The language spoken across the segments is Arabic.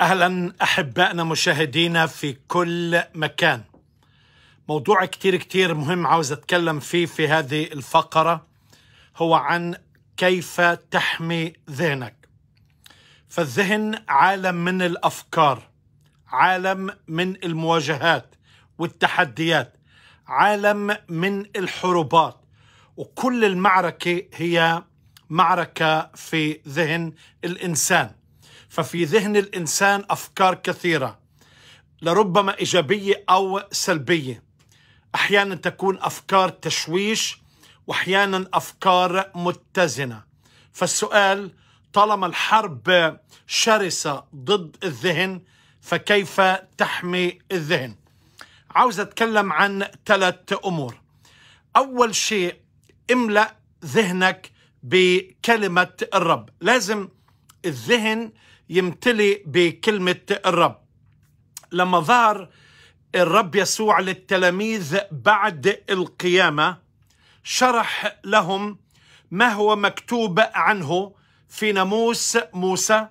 اهلا احبائنا مشاهدينا في كل مكان موضوع كتير كتير مهم عاوز اتكلم فيه في هذه الفقره هو عن كيف تحمي ذهنك فالذهن عالم من الافكار عالم من المواجهات والتحديات عالم من الحروبات وكل المعركه هي معركه في ذهن الانسان ففي ذهن الانسان افكار كثيره لربما ايجابيه او سلبيه احيانا تكون افكار تشويش واحيانا افكار متزنه فالسؤال طالما الحرب شرسه ضد الذهن فكيف تحمي الذهن عاوز اتكلم عن ثلاث امور اول شيء املا ذهنك بكلمه الرب لازم الذهن يمتلئ بكلمة الرب لما ظهر الرب يسوع للتلاميذ بعد القيامة شرح لهم ما هو مكتوب عنه في ناموس موسى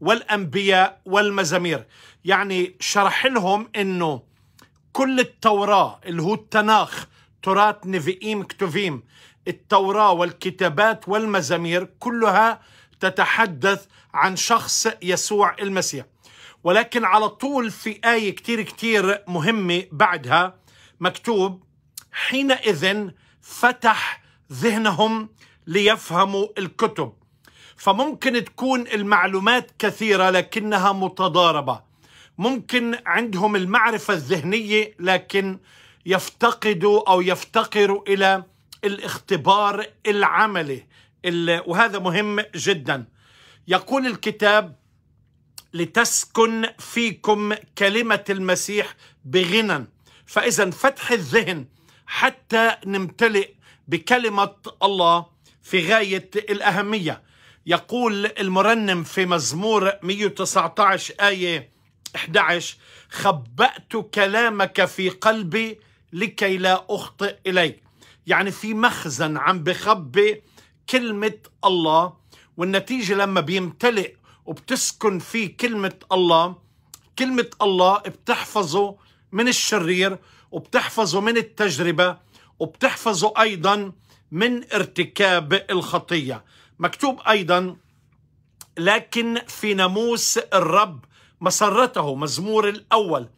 والأنبياء والمزامير يعني شرح لهم أنه كل التوراة اللي هو التناخ تراث نفئيم كتوفيم التوراة والكتابات والمزامير كلها تتحدث عن شخص يسوع المسيح ولكن على طول في آية كتير كتير مهمة بعدها مكتوب حينئذ فتح ذهنهم ليفهموا الكتب فممكن تكون المعلومات كثيرة لكنها متضاربة ممكن عندهم المعرفة الذهنية لكن يفتقدوا أو يفتقروا إلى الاختبار العملي وهذا مهم جدا يقول الكتاب لتسكن فيكم كلمة المسيح بغنى فإذا فتح الذهن حتى نمتلئ بكلمة الله في غاية الأهمية يقول المرنم في مزمور 119 آية 11 خبأت كلامك في قلبي لكي لا أخطئ إليك يعني في مخزن عم بخبي كلمة الله والنتيجة لما بيمتلئ وبتسكن فيه كلمة الله كلمة الله بتحفظه من الشرير وبتحفظه من التجربة وبتحفظه أيضا من ارتكاب الخطية مكتوب أيضا لكن في ناموس الرب مسرته مزمور الأول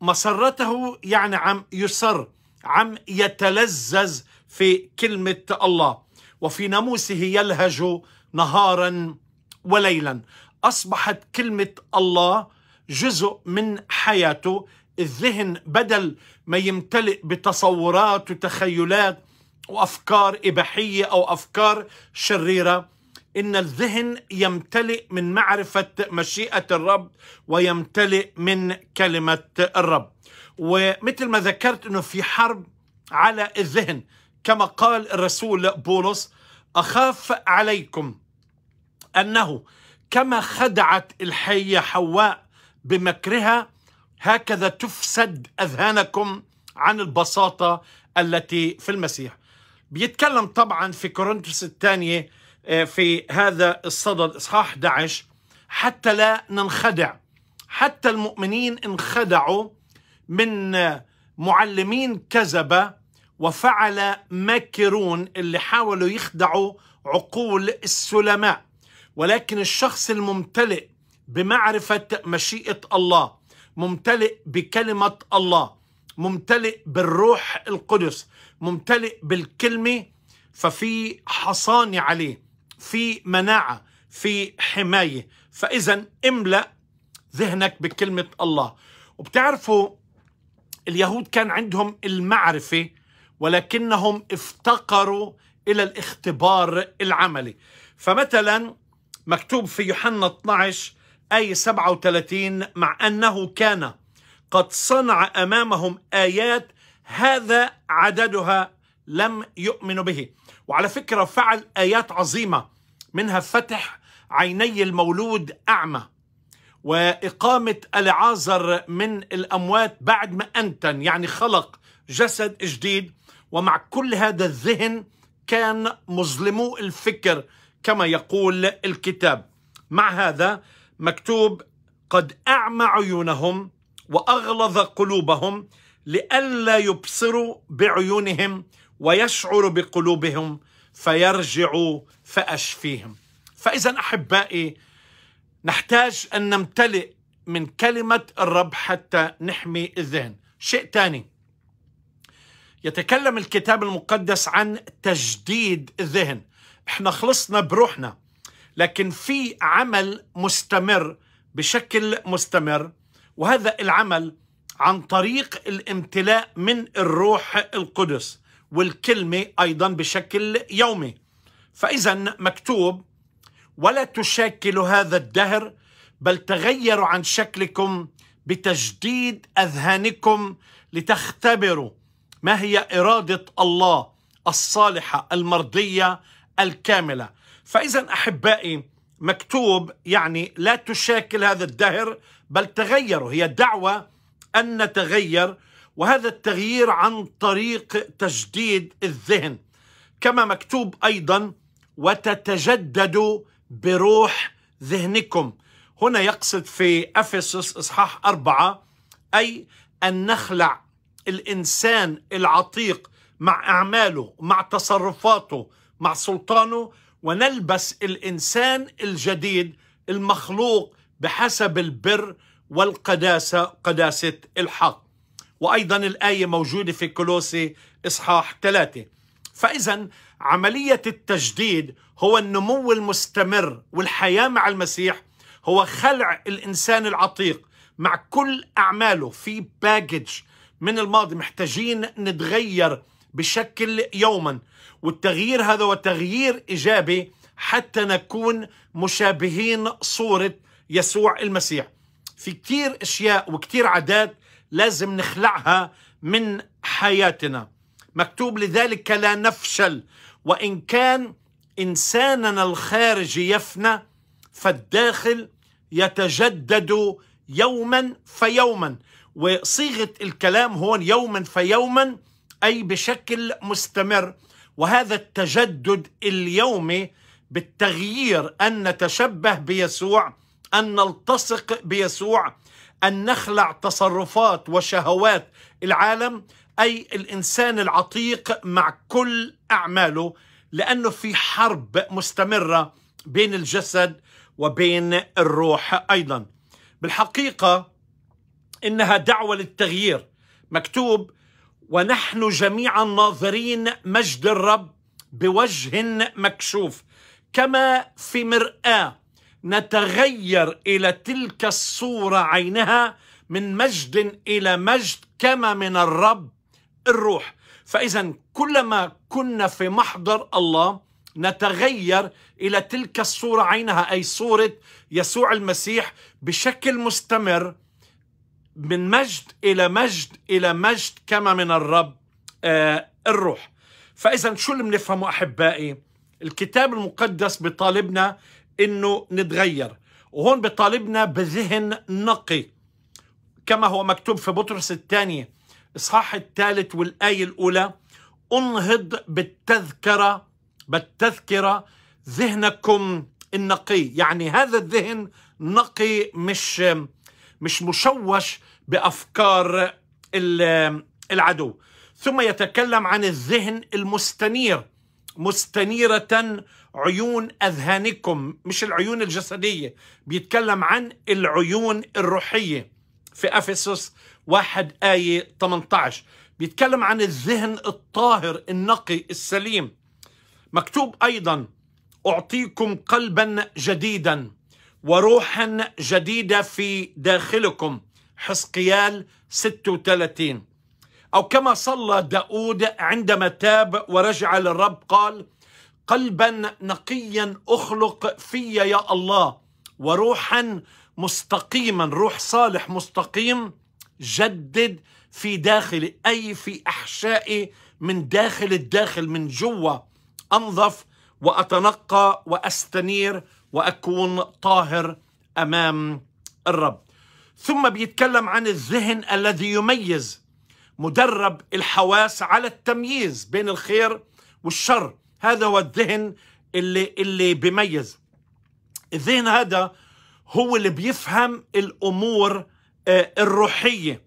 مسرته يعني عم يسر عم يتلذذ في كلمة الله وفي ناموسه يلهج نهارا وليلا اصبحت كلمه الله جزء من حياته الذهن بدل ما يمتلئ بتصورات وتخيلات وافكار اباحيه او افكار شريره ان الذهن يمتلئ من معرفه مشيئه الرب ويمتلئ من كلمه الرب ومثل ما ذكرت انه في حرب على الذهن كما قال الرسول بولس أخاف عليكم أنه كما خدعت الحية حواء بمكرها هكذا تفسد أذهانكم عن البساطة التي في المسيح بيتكلم طبعا في كورنثوس الثانية آه، في هذا الصدد إصحاح 11 حتى لا ننخدع حتى المؤمنين انخدعوا من آه، معلمين كذبة وفعل ماكرون اللي حاولوا يخدعوا عقول السلماء ولكن الشخص الممتلئ بمعرفة مشيئة الله ممتلئ بكلمة الله ممتلئ بالروح القدس ممتلئ بالكلمة ففي حصانة عليه في مناعة في حماية فإذا املأ ذهنك بكلمة الله وبتعرفوا اليهود كان عندهم المعرفة ولكنهم افتقروا إلى الاختبار العملي فمثلا مكتوب في يوحنا 12 اي 37 مع أنه كان قد صنع أمامهم آيات هذا عددها لم يؤمنوا به وعلى فكرة فعل آيات عظيمة منها فتح عيني المولود أعمى وإقامة العازر من الأموات بعد ما أنتن يعني خلق جسد جديد ومع كل هذا الذهن كان مظلمو الفكر كما يقول الكتاب مع هذا مكتوب قد أعمى عيونهم وأغلظ قلوبهم لئلا يبصروا بعيونهم ويشعروا بقلوبهم فيرجعوا فأشفيهم فإذا أحبائي نحتاج أن نمتلئ من كلمة الرب حتى نحمي الذهن شيء ثاني يتكلم الكتاب المقدس عن تجديد الذهن احنا خلصنا بروحنا لكن في عمل مستمر بشكل مستمر وهذا العمل عن طريق الامتلاء من الروح القدس والكلمة أيضا بشكل يومي فإذا مكتوب ولا تشاكلوا هذا الدهر بل تغيروا عن شكلكم بتجديد أذهانكم لتختبروا ما هي إرادة الله الصالحة المرضية الكاملة فإذا أحبائي مكتوب يعني لا تشاكل هذا الدهر بل تغيروا هي دعوة أن نتغير وهذا التغيير عن طريق تجديد الذهن كما مكتوب أيضا وتتجددوا بروح ذهنكم هنا يقصد في أفسس إصحاح أربعة أي أن نخلع الإنسان العتيق مع أعماله مع تصرفاته مع سلطانه ونلبس الإنسان الجديد المخلوق بحسب البر والقداسة قداسة الحق وأيضا الآية موجودة في كولوسي إصحاح ثلاثة فإذا عملية التجديد هو النمو المستمر والحياة مع المسيح هو خلع الإنسان العتيق مع كل أعماله في باجج من الماضي محتاجين نتغير بشكل يوما والتغيير هذا هو تغيير إيجابي حتى نكون مشابهين صورة يسوع المسيح في كتير أشياء وكتير عادات لازم نخلعها من حياتنا مكتوب لذلك لا نفشل وإن كان إنساننا الخارجي يفنى فالداخل يتجدد يوما فيوما وصيغة الكلام هون يوما فيوما أي بشكل مستمر وهذا التجدد اليومي بالتغيير أن نتشبه بيسوع أن نلتصق بيسوع أن نخلع تصرفات وشهوات العالم أي الإنسان العتيق مع كل أعماله لأنه في حرب مستمرة بين الجسد وبين الروح أيضا بالحقيقة انها دعوه للتغيير مكتوب ونحن جميعا ناظرين مجد الرب بوجه مكشوف كما في مراه نتغير الى تلك الصوره عينها من مجد الى مجد كما من الرب الروح فاذا كلما كنا في محضر الله نتغير الى تلك الصوره عينها اي صوره يسوع المسيح بشكل مستمر من مجد إلى مجد إلى مجد كما من الرب آه، الروح فإذا شو اللي بنفهمه أحبائي الكتاب المقدس بيطالبنا إنه نتغير وهون بيطالبنا بذهن نقي كما هو مكتوب في بطرس الثانية إصحاح الثالث والآية الأولى انهض بالتذكرة بالتذكرة ذهنكم النقي يعني هذا الذهن نقي مش مش مشوش بافكار العدو ثم يتكلم عن الذهن المستنير مستنيرة عيون أذهانكم مش العيون الجسدية بيتكلم عن العيون الروحية في أفسس واحد آية 18 بيتكلم عن الذهن الطاهر النقي السليم مكتوب أيضا أعطيكم قلبا جديدا وروحا جديدة في داخلكم حسقيال 36 أو كما صلى داود عندما تاب ورجع للرب قال قلبا نقيا أخلق في يا الله وروحا مستقيما روح صالح مستقيم جدد في داخلي أي في أحشائي من داخل الداخل من جوا أنظف وأتنقى وأستنير واكون طاهر امام الرب ثم بيتكلم عن الذهن الذي يميز مدرب الحواس على التمييز بين الخير والشر هذا هو الذهن اللي اللي بيميز الذهن هذا هو اللي بيفهم الامور آه، الروحيه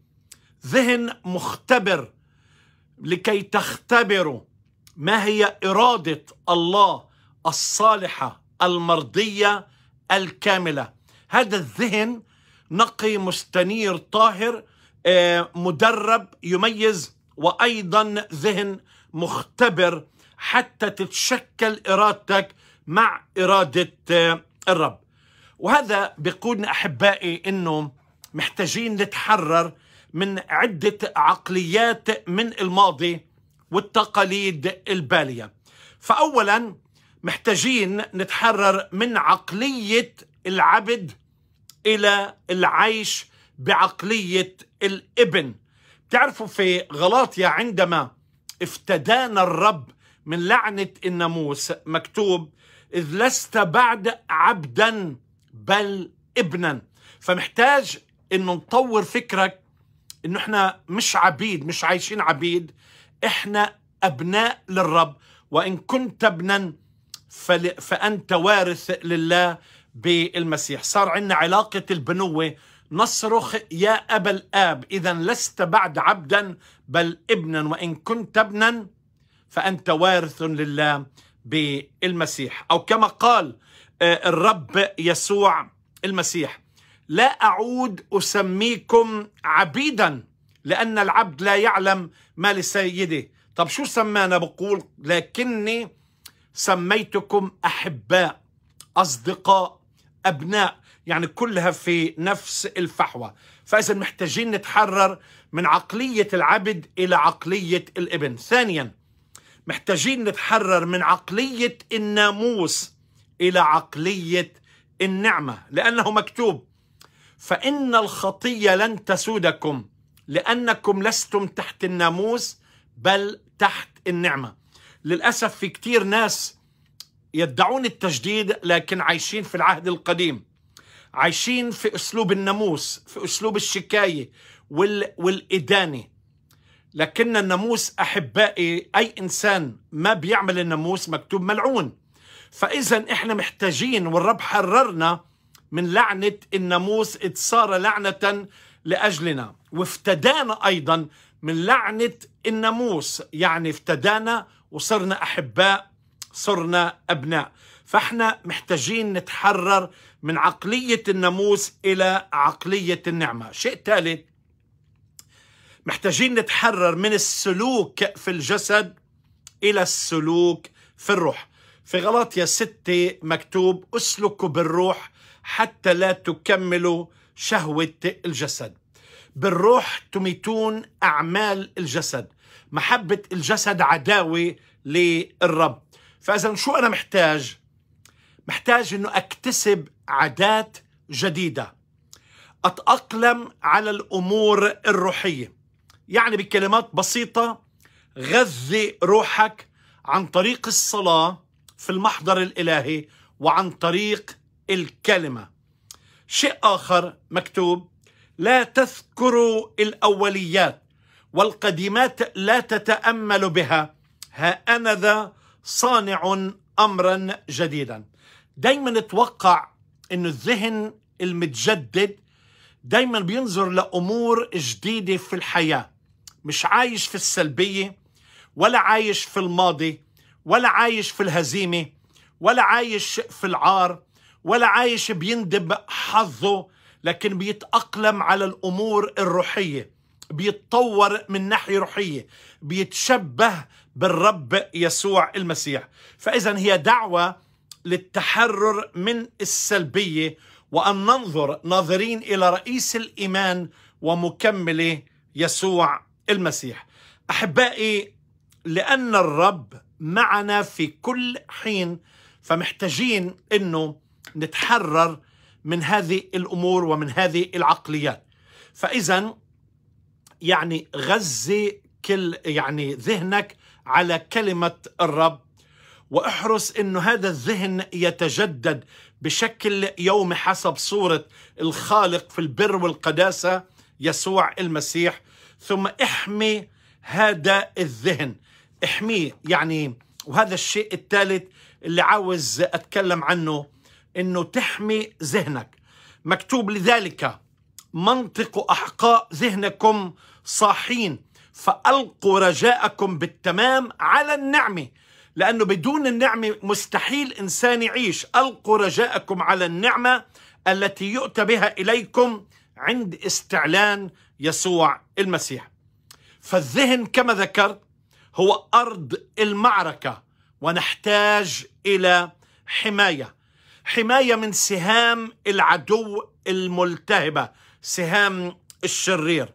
ذهن مختبر لكي تختبروا ما هي اراده الله الصالحه المرضية الكاملة هذا الذهن نقي مستنير طاهر آه، مدرب يميز وأيضا ذهن مختبر حتى تتشكل إرادتك مع إرادة آه، الرب وهذا بيقودنا أحبائي أنه محتاجين نتحرر من عدة عقليات من الماضي والتقاليد البالية فأولا محتاجين نتحرر من عقلية العبد إلى العيش بعقلية الابن تعرفوا في غلاطيا عندما افتدانا الرب من لعنة الناموس مكتوب إذ لست بعد عبدا بل ابنا فمحتاج انه نطور فكرك انه احنا مش عبيد مش عايشين عبيد احنا ابناء للرب وان كنت ابنا فأنت وارث لله بالمسيح صار عندنا علاقة البنوة نصرخ يا أبا الآب إذا لست بعد عبدا بل ابنا وإن كنت ابنا فأنت وارث لله بالمسيح أو كما قال آه، الرب يسوع المسيح لا أعود أسميكم عبيدا لأن العبد لا يعلم ما لسيده طب شو سمانا بقول لكني سميتكم احباء اصدقاء ابناء يعني كلها في نفس الفحوى فاذا محتاجين نتحرر من عقليه العبد الى عقليه الابن ثانيا محتاجين نتحرر من عقليه الناموس الى عقليه النعمه لانه مكتوب فان الخطيه لن تسودكم لانكم لستم تحت الناموس بل تحت النعمه للأسف في كتير ناس يدعون التجديد لكن عايشين في العهد القديم عايشين في أسلوب الناموس في أسلوب الشكاية وال... والإدانة لكن الناموس أحبائي أي إنسان ما بيعمل الناموس مكتوب ملعون فإذا إحنا محتاجين والرب حررنا من لعنة الناموس اتصار صار لعنة لأجلنا وافتدانا أيضا من لعنة الناموس يعني افتدانا وصرنا احباء صرنا ابناء فاحنا محتاجين نتحرر من عقليه الناموس الى عقليه النعمه شيء ثالث محتاجين نتحرر من السلوك في الجسد الى السلوك في الروح في غلاطيا ستة مكتوب اسلكوا بالروح حتى لا تكملوا شهوه الجسد بالروح تميتون اعمال الجسد محبة الجسد عداوة للرب فإذا شو أنا محتاج؟ محتاج أنه أكتسب عادات جديدة أتأقلم على الأمور الروحية يعني بكلمات بسيطة غذي روحك عن طريق الصلاة في المحضر الإلهي وعن طريق الكلمة شيء آخر مكتوب لا تذكروا الأوليات والقديمات لا تتامل بها ها انا ذا صانع امرا جديدا دايما اتوقع ان الذهن المتجدد دايما بينظر لامور جديده في الحياه مش عايش في السلبيه ولا عايش في الماضي ولا عايش في الهزيمه ولا عايش في العار ولا عايش بيندب حظه لكن بيتاقلم على الامور الروحيه بيتطور من ناحية روحية بيتشبه بالرب يسوع المسيح فإذا هي دعوة للتحرر من السلبية وأن ننظر ناظرين إلى رئيس الإيمان ومكمله يسوع المسيح أحبائي لأن الرب معنا في كل حين فمحتاجين أنه نتحرر من هذه الأمور ومن هذه العقليات فإذا يعني غذي كل يعني ذهنك على كلمة الرب واحرص انه هذا الذهن يتجدد بشكل يومي حسب صورة الخالق في البر والقداسة يسوع المسيح ثم احمي هذا الذهن احميه يعني وهذا الشيء الثالث اللي عاوز اتكلم عنه انه تحمي ذهنك مكتوب لذلك منطق أحقاء ذهنكم صاحين فألقوا رجاءكم بالتمام على النعمة لأنه بدون النعمة مستحيل إنسان يعيش ألقوا رجاءكم على النعمة التي يؤتى بها إليكم عند استعلان يسوع المسيح فالذهن كما ذكرت هو أرض المعركة ونحتاج إلى حماية حماية من سهام العدو الملتهبة سهام الشرير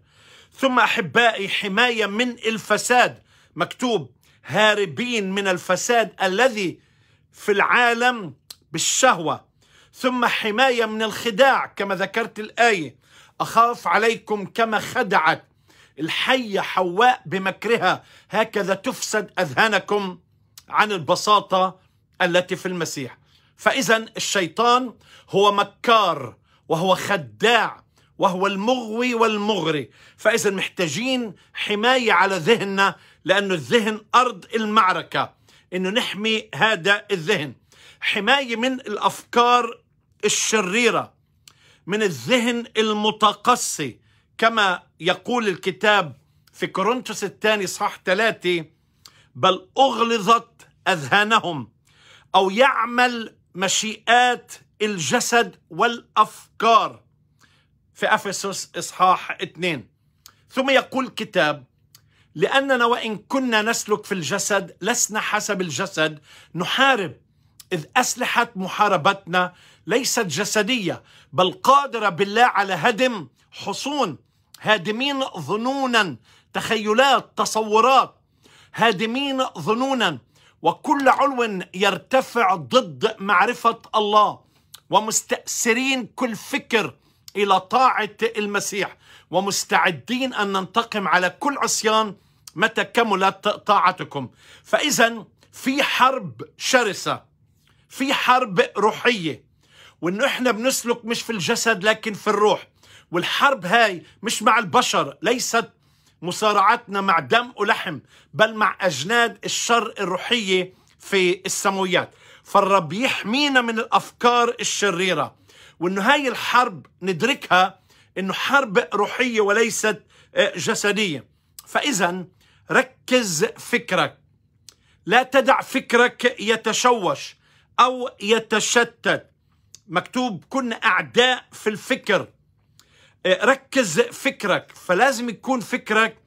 ثم احبائي حمايه من الفساد مكتوب هاربين من الفساد الذي في العالم بالشهوه ثم حمايه من الخداع كما ذكرت الايه اخاف عليكم كما خدعت الحيه حواء بمكرها هكذا تفسد اذهانكم عن البساطه التي في المسيح فاذا الشيطان هو مكار وهو خداع وهو المغوي والمغري فإذا محتاجين حماية على ذهننا لأن الذهن أرض المعركة أنه نحمي هذا الذهن حماية من الأفكار الشريرة من الذهن المتقصي كما يقول الكتاب في كورنثوس الثاني صح ثلاثة بل أغلظت أذهانهم أو يعمل مشيئات الجسد والأفكار في أفسس إصحاح 2 ثم يقول الكتاب لأننا وإن كنا نسلك في الجسد لسنا حسب الجسد نحارب إذ أسلحة محاربتنا ليست جسدية بل قادرة بالله على هدم حصون هادمين ظنونا تخيلات تصورات هادمين ظنونا وكل علو يرتفع ضد معرفة الله ومستأسرين كل فكر الى طاعه المسيح ومستعدين ان ننتقم على كل عصيان متى كملت طاعتكم فاذا في حرب شرسه في حرب روحيه وانه احنا بنسلك مش في الجسد لكن في الروح والحرب هاي مش مع البشر ليست مصارعتنا مع دم ولحم بل مع اجناد الشر الروحيه في السماويات فالرب يحمينا من الافكار الشريره وانه هاي الحرب ندركها انه حرب روحيه وليست آه، جسديه فاذا ركز فكرك لا تدع فكرك يتشوش او يتشتت مكتوب كن اعداء في الفكر آه، ركز فكرك فلازم يكون فكرك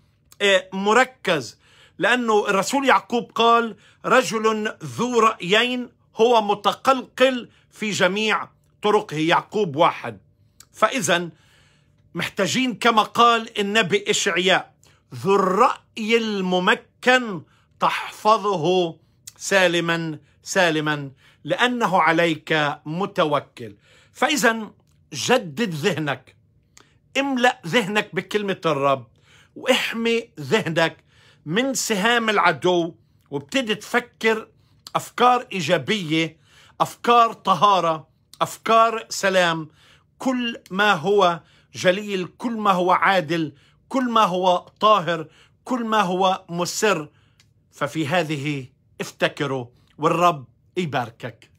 آه، مركز لانه الرسول يعقوب قال رجل ذو رايين هو متقلقل في جميع طرقه يعقوب واحد فإذا محتاجين كما قال النبي إشعياء ذو الرأي الممكن تحفظه سالما سالما لأنه عليك متوكل فإذا جدد ذهنك املأ ذهنك بكلمة الرب واحمي ذهنك من سهام العدو وابتدي تفكر أفكار إيجابية أفكار طهارة افكار سلام كل ما هو جليل كل ما هو عادل كل ما هو طاهر كل ما هو مسر ففي هذه افتكروا والرب يباركك